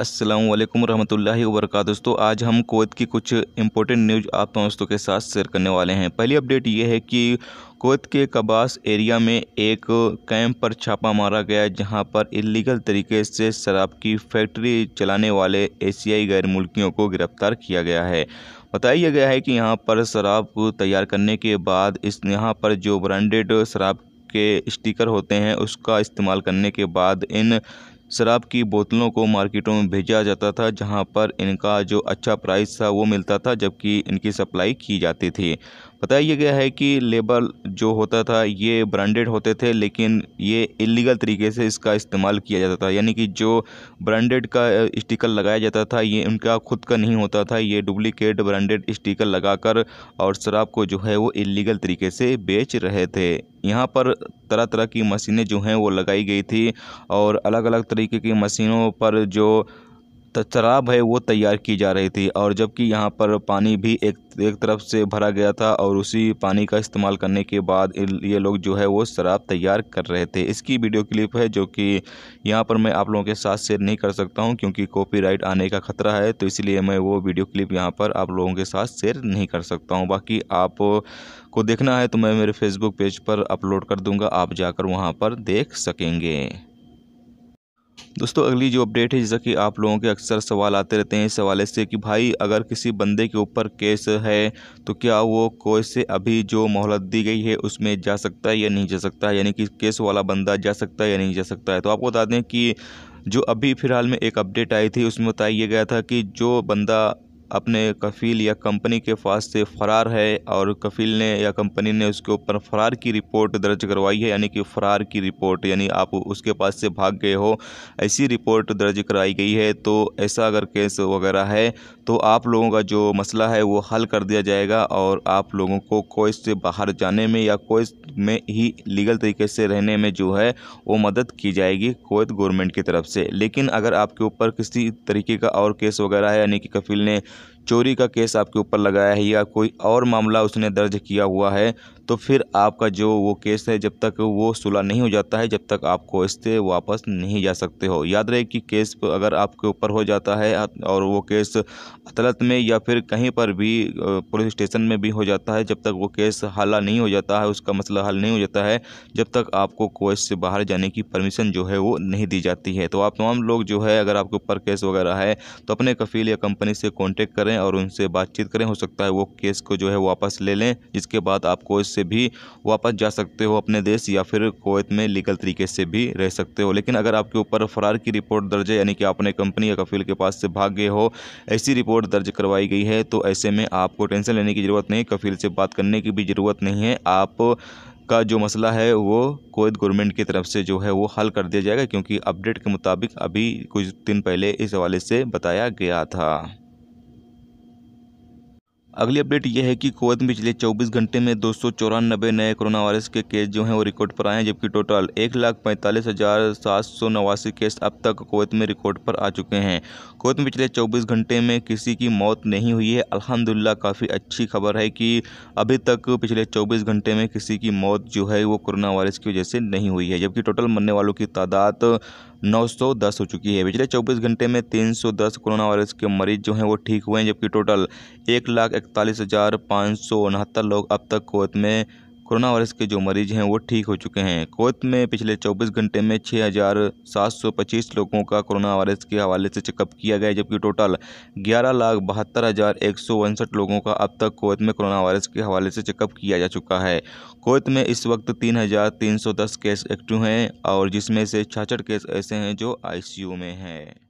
अस्सलाम वालेकुम रहमतुल्लाहि वरक दोस्तों आज हम कोत की कुछ इंपॉर्टेंट न्यूज़ आप दोस्तों के साथ शेयर करने वाले हैं पहली अपडेट ये है कि कोत के कबास एरिया में एक कैंप पर छापा मारा गया जहां पर इलीगल तरीके से शराब की फैक्ट्री चलाने वाले एशियाई गैर मुल्कियों को गिरफ्तार किया गया है बताया गया है कि यहाँ पर शराब तैयार करने के बाद इस यहाँ पर जो ब्रांडेड शराब के स्टिकर होते हैं उसका इस्तेमाल करने के बाद इन शराब की बोतलों को मार्केटों में भेजा जाता था जहाँ पर इनका जो अच्छा प्राइस था वो मिलता था जबकि इनकी सप्लाई की जाती थी बताया गया है कि लेबल जो होता था ये ब्रांडेड होते थे लेकिन ये इलीगल तरीके से इसका इस्तेमाल किया जाता था यानी कि जो ब्रांडेड का स्टिकर लगाया जाता था ये उनका खुद का नहीं होता था ये डुप्लिकेट ब्रांडेड स्टिकर लगाकर और शराब को जो है वो इलीगल तरीके से बेच रहे थे यहाँ पर तरह तरह की मशीनें जो हैं वो लगाई गई थी और अलग अलग तरीके की मशीनों पर जो शराब है वो तैयार की जा रही थी और जबकि यहाँ पर पानी भी एक एक तरफ से भरा गया था और उसी पानी का इस्तेमाल करने के बाद ये लोग जो है वो शराब तैयार कर रहे थे इसकी वीडियो क्लिप है जो कि यहाँ पर मैं आप लोगों के साथ शेयर नहीं कर सकता हूँ क्योंकि कॉपीराइट आने का खतरा है तो इसलिए मैं वो वीडियो क्लिप यहाँ पर आप लोगों के साथ शेयर नहीं कर सकता हूँ बाकी आप को देखना है तो मैं मेरे फेसबुक पेज पर अपलोड कर दूँगा आप जाकर वहाँ पर देख सकेंगे दोस्तों अगली जो अपडेट है जैसा कि आप लोगों के अक्सर सवाल आते रहते हैं इस हवाले से कि भाई अगर किसी बंदे के ऊपर केस है तो क्या वो कोर्ट से अभी जो मोहलत दी गई है उसमें जा सकता है या नहीं जा सकता है यानी कि केस वाला बंदा जा सकता है या नहीं जा सकता है तो आपको बता दें कि जो अभी फ़िलहाल में एक अपडेट आई थी उसमें बताया गया था कि जो बंदा अपने कफ़ील या कंपनी के पास से फ़रार है और कफ़ील ने या कंपनी ने उसके ऊपर फ़रार की रिपोर्ट दर्ज करवाई है यानी कि फ़रार की रिपोर्ट यानी आप उसके पास से भाग गए हो ऐसी रिपोर्ट दर्ज कराई गई है तो ऐसा अगर केस वगैरह है तो आप लोगों का जो मसला है वो हल कर दिया जाएगा और आप लोगों को कोई से बाहर जाने में या कोई में ही लीगल तरीके से रहने में जो है वो मदद की जाएगी कोत गवर्नमेंट की तरफ से लेकिन अगर आपके ऊपर किसी तरीके का और केस वगैरह है यानी कि कफ़ील ने चोरी का केस आपके ऊपर लगाया है या कोई और मामला उसने दर्ज किया हुआ है तो फिर आपका जो वो केस है जब तक वो सुलह नहीं हो जाता है जब तक आपको इससे वापस नहीं जा सकते हो याद रहे कि केस अगर आपके ऊपर हो जाता है और वो केस अदालत में या फिर कहीं पर भी पुलिस स्टेशन में भी हो जाता है जब तक वो केस हल नहीं हो जाता है उसका मसला हल नहीं हो जाता है जब तक आपको केस से बाहर जाने की परमिशन जो है वो नहीं दी जाती है तो आप तमाम लोग जो है अगर आपके ऊपर केस वगैरह है तो अपने कफील या कंपनी से कॉन्टेक्ट कॉन्टेक्ट करें और उनसे बातचीत करें हो सकता है वो केस को जो है वापस ले लें जिसके बाद आप कोई से भी वापस जा सकते हो अपने देश या फिर कोवैत में लीगल तरीके से भी रह सकते हो लेकिन अगर आपके ऊपर फरार की रिपोर्ट दर्ज है यानी कि आपने कंपनी या कफील के पास से भाग गए हो ऐसी रिपोर्ट दर्ज करवाई गई है तो ऐसे में आपको टेंशन लेने की ज़रूरत नहीं कफील से बात करने की भी ज़रूरत नहीं है आप का जो मसला है वो कोवैत गवर्नमेंट की तरफ से जो है वो हल कर दिया जाएगा क्योंकि अपडेट के मुताबिक अभी कुछ दिन पहले इस हवाले से बताया गया था अगली अपडेट यह है कि कुवैत में पिछले 24 घंटे में दो नए कोरोना वायरस के केस जो हैं वो रिकॉर्ड पर आए हैं जबकि टोटल एक लाख पैंतालीस हज़ार सात सौ नवासी केस अब तक कुवैत में रिकॉर्ड पर आ चुके हैं कुवैत में पिछले 24 घंटे में किसी की मौत नहीं हुई है अल्हम्दुलिल्लाह काफ़ी अच्छी खबर है कि अभी तक पिछले चौबीस घंटे में किसी की मौत जो है वो कोरोना वायरस की वजह से नहीं हुई है जबकि टोटल मरने वालों की तादाद 910 हो चुकी है पिछले 24 घंटे में 310 कोरोना वायरस के मरीज जो हैं वो ठीक हुए हैं जबकि टोटल एक लाख इकतालीस हज़ार पाँच सौ उनहत्तर लोग अब तक कोविड में कोरोना वायरस के जो मरीज हैं वो ठीक हो चुके हैं कोत में पिछले 24 घंटे में 6,725 लोगों का कोरोना वायरस के हवाले से चेकअप किया गया जबकि टोटल ग्यारह लाख बहत्तर हज़ार एक सौ उनसठ लोगों का अब तक कोत में कोरोना वायरस के हवाले से चेकअप किया जा चुका है कोत में इस वक्त तीन हज़ार तीन सौ दस केस एक्टिव हैं और जिसमें से छाछठ केस ऐसे हैं जो आईसीयू में हैं